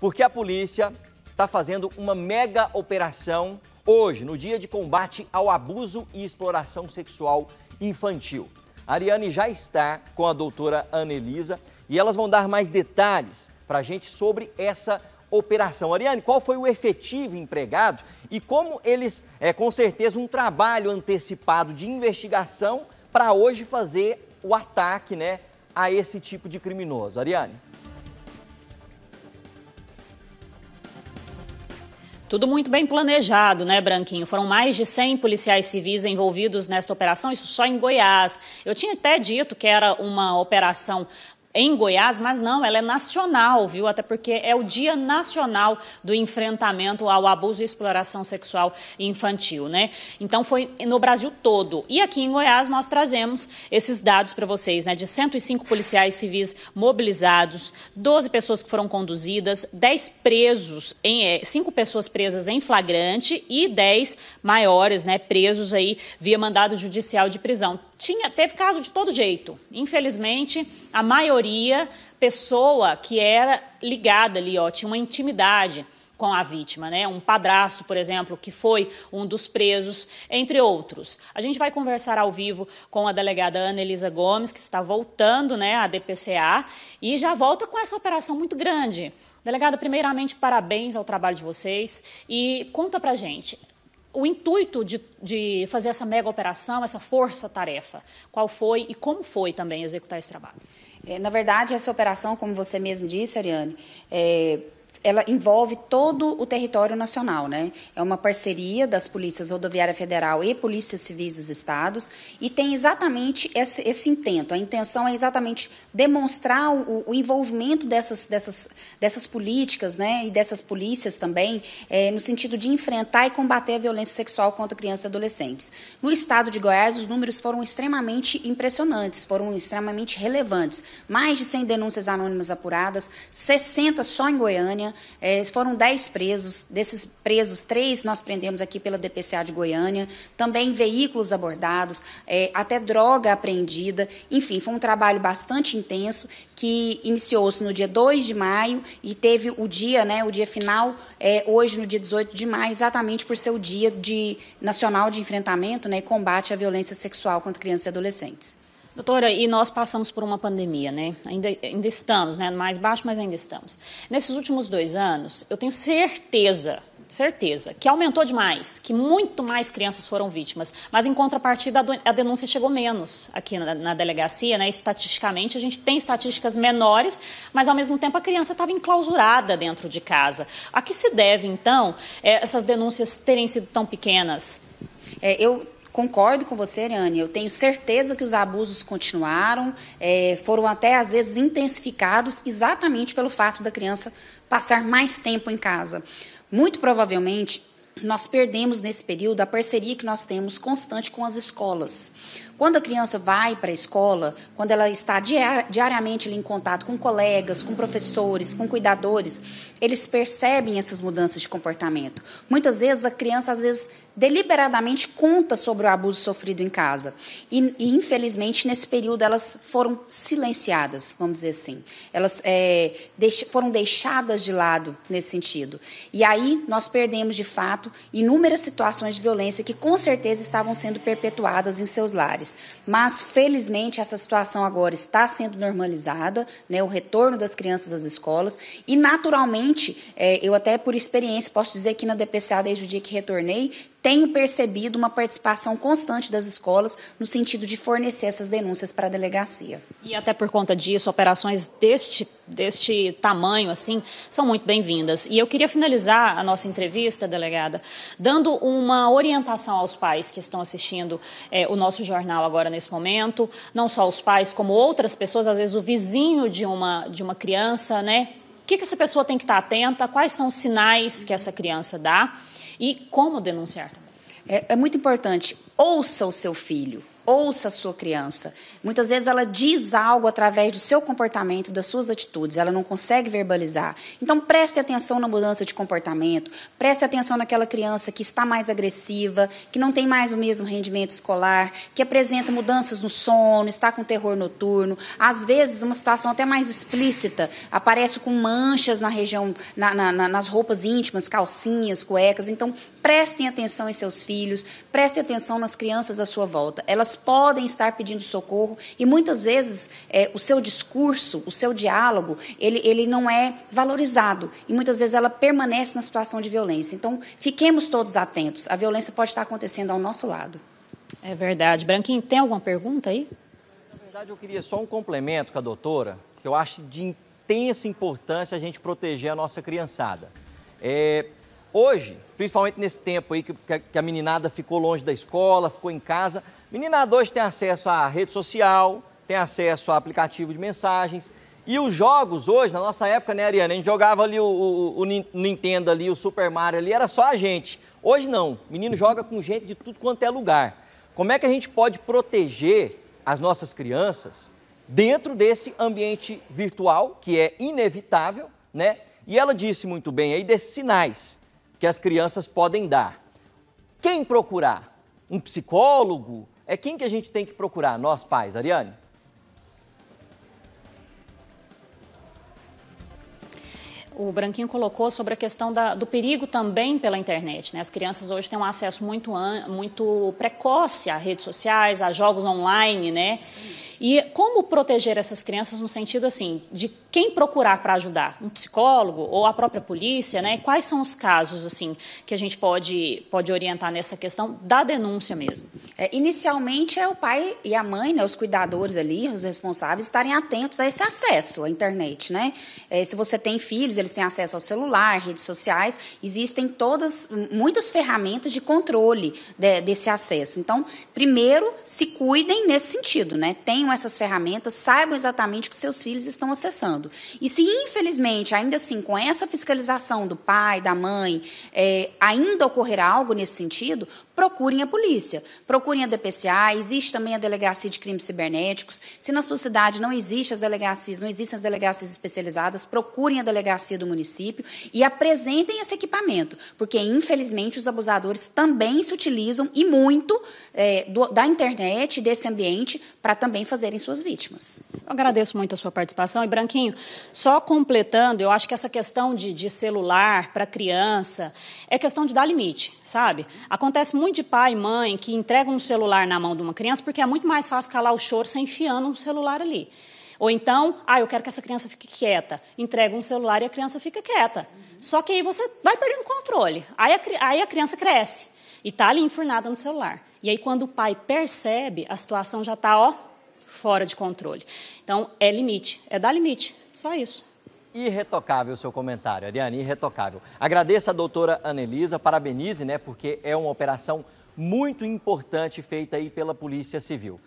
Porque a polícia está fazendo uma mega operação hoje, no dia de combate ao abuso e exploração sexual infantil. A Ariane já está com a doutora Ana Elisa e elas vão dar mais detalhes para a gente sobre essa operação. Ariane, qual foi o efetivo empregado e como eles, é com certeza, um trabalho antecipado de investigação para hoje fazer o ataque né, a esse tipo de criminoso? Ariane. Tudo muito bem planejado, né, Branquinho? Foram mais de 100 policiais civis envolvidos nesta operação, isso só em Goiás. Eu tinha até dito que era uma operação em Goiás, mas não, ela é nacional, viu? Até porque é o Dia Nacional do Enfrentamento ao Abuso e Exploração Sexual Infantil, né? Então foi no Brasil todo. E aqui em Goiás nós trazemos esses dados para vocês, né? De 105 policiais civis mobilizados, 12 pessoas que foram conduzidas, 10 presos, em, 5 eh, pessoas presas em flagrante e 10 maiores, né? Presos aí via mandado judicial de prisão. Tinha, teve caso de todo jeito. Infelizmente, a maioria, pessoa que era ligada ali, ó, tinha uma intimidade com a vítima, né? Um padrasto, por exemplo, que foi um dos presos, entre outros. A gente vai conversar ao vivo com a delegada Ana Elisa Gomes, que está voltando, né, à DPCA, e já volta com essa operação muito grande. Delegada, primeiramente, parabéns ao trabalho de vocês e conta pra gente o intuito de, de fazer essa mega operação, essa força-tarefa? Qual foi e como foi também executar esse trabalho? É, na verdade, essa operação, como você mesmo disse, Ariane, é, ela envolve todo o território nacional, né? É uma parceria das polícias rodoviária federal e polícias civis dos estados e tem exatamente esse, esse intento. A intenção é exatamente demonstrar o, o, envolvimento dessas, dessas, dessas políticas, né? E dessas polícias também, é, no sentido de enfrentar e combater a violência sexual contra crianças e adolescentes. No estado de Goiás, os números foram extremamente impressionantes, foram extremamente relevantes. Mais de 100 denúncias anônimas apuradas, 60 só em Goiânia. É, foram 10 presos. Desses presos, três nós prendemos aqui pela DPCA de Goiânia. Também veículos abordados, é, até droga apreendida. Enfim, foi um trabalho bastante intenso que iniciou-se no dia 2 de maio e teve o dia, né, o dia final, é, hoje, no dia 18 de maio, exatamente por ser o dia de, nacional de enfrentamento né, e combate à violência sexual contra crianças e adolescentes. Doutora, e nós passamos por uma pandemia, né? Ainda, ainda estamos, né? Mais baixo, mas ainda estamos. Nesses últimos dois anos, eu tenho certeza, certeza, que aumentou demais, que muito mais crianças foram vítimas. Mas, em contrapartida, a denúncia chegou menos aqui na, na delegacia, né? Estatisticamente, a gente tem estatísticas menores, mas, ao mesmo tempo, a criança estava enclausurada dentro de casa. A que se deve, então, é, essas denúncias terem sido tão pequenas? É, eu Concordo com você, Ariane. Eu tenho certeza que os abusos continuaram, é, foram até às vezes intensificados, exatamente pelo fato da criança passar mais tempo em casa. Muito provavelmente, nós perdemos nesse período a parceria que nós temos constante com as escolas. Quando a criança vai para a escola, quando ela está diariamente em contato com colegas, com professores, com cuidadores, eles percebem essas mudanças de comportamento. Muitas vezes a criança, às vezes, deliberadamente conta sobre o abuso sofrido em casa. E, e infelizmente, nesse período, elas foram silenciadas, vamos dizer assim. Elas é, deix foram deixadas de lado nesse sentido. E aí nós perdemos, de fato, inúmeras situações de violência que, com certeza, estavam sendo perpetuadas em seus lares mais. Mas, felizmente, essa situação agora está sendo normalizada, né, o retorno das crianças às escolas, e naturalmente, é, eu até por experiência posso dizer que na DPCA, desde o dia que retornei, tenho percebido uma participação constante das escolas no sentido de fornecer essas denúncias para a delegacia. E até por conta disso, operações deste, deste tamanho, assim, são muito bem-vindas. E eu queria finalizar a nossa entrevista, delegada, dando uma orientação aos pais que estão assistindo é, o nosso jornal emocional agora nesse momento, não só os pais, como outras pessoas, às vezes o vizinho de uma, de uma criança, né? O que, que essa pessoa tem que estar atenta? Quais são os sinais que essa criança dá? E como denunciar também? É, é muito importante. Ouça o seu filho. Ouça a sua criança. Muitas vezes ela diz algo através do seu comportamento, das suas atitudes, ela não consegue verbalizar. Então preste atenção na mudança de comportamento, preste atenção naquela criança que está mais agressiva, que não tem mais o mesmo rendimento escolar, que apresenta mudanças no sono, está com terror noturno, às vezes uma situação até mais explícita, aparece com manchas na região, na, na, na, nas roupas íntimas, calcinhas, cuecas. Então prestem atenção em seus filhos, prestem atenção nas crianças à sua volta. Elas podem estar pedindo socorro e muitas vezes é, o seu discurso, o seu diálogo, ele, ele não é valorizado e muitas vezes ela permanece na situação de violência. Então, fiquemos todos atentos. A violência pode estar acontecendo ao nosso lado. É verdade. Branquinho, tem alguma pergunta aí? Na verdade, eu queria só um complemento com a doutora, que eu acho de intensa importância a gente proteger a nossa criançada. É, Hoje, principalmente nesse tempo aí que, que a meninada ficou longe da escola, ficou em casa, meninada hoje tem acesso à rede social, tem acesso a aplicativo de mensagens. E os jogos hoje, na nossa época, né, Ariane? A gente jogava ali o, o, o, Nintendo ali, o Super Mario ali, era só a gente. Hoje não. O menino joga com gente de tudo quanto é lugar. Como é que a gente pode proteger as nossas crianças dentro desse ambiente virtual, que é inevitável, né? E ela disse muito bem aí desses sinais que as crianças podem dar. Quem procurar? Um psicólogo? É quem que a gente tem que procurar? Nós pais, Ariane? o Branquinho colocou sobre a questão da, do perigo também pela internet. Né? As crianças hoje têm um acesso muito, muito precoce a redes sociais, a jogos online, né? E como proteger essas crianças no sentido assim de quem procurar para ajudar, um psicólogo ou a própria polícia, né? Quais são os casos assim que a gente pode pode orientar nessa questão da denúncia mesmo? É, inicialmente é o pai e a mãe, né, os cuidadores ali, os responsáveis estarem atentos a esse acesso à internet, né? É, se você tem filhos, eles têm acesso ao celular, redes sociais, existem todas muitas ferramentas de controle de, desse acesso. Então, primeiro se cuidem nesse sentido, né? Tenham essas ferramentas, saibam exatamente o que seus filhos estão acessando. E se, infelizmente, ainda assim, com essa fiscalização do pai, da mãe, é, ainda ocorrerá algo nesse sentido, procurem a polícia, procurem a DPCA, existe também a Delegacia de Crimes Cibernéticos. Se na sua cidade não existe as delegacias, não existem as delegacias especializadas, procurem a delegacia do município e apresentem esse equipamento, porque infelizmente os abusadores também se utilizam e muito é, do, da internet desse ambiente para também fazerem suas vítimas. Eu agradeço muito a sua participação e Branquinho, só completando, eu acho que essa questão de, de celular para criança é questão de dar limite, sabe? Acontece muito de pai e mãe que entregam um celular na mão de uma criança porque é muito mais fácil calar o choro sem enfiando um celular ali. Ou então, ah, eu quero que essa criança fique quieta. Entrega um celular e a criança fica quieta. Uhum. Só que aí você vai perdendo controle. Aí a, aí a criança cresce e está ali enfurnada no celular. E aí, quando o pai percebe, a situação já está, ó, fora de controle. Então, é limite. É dar limite. Só isso irretocável o seu comentário, Ariane, irretocável. Agradeço a doutora Anelisa, parabenize, né, porque é uma operação muito importante feita aí pela Polícia Civil.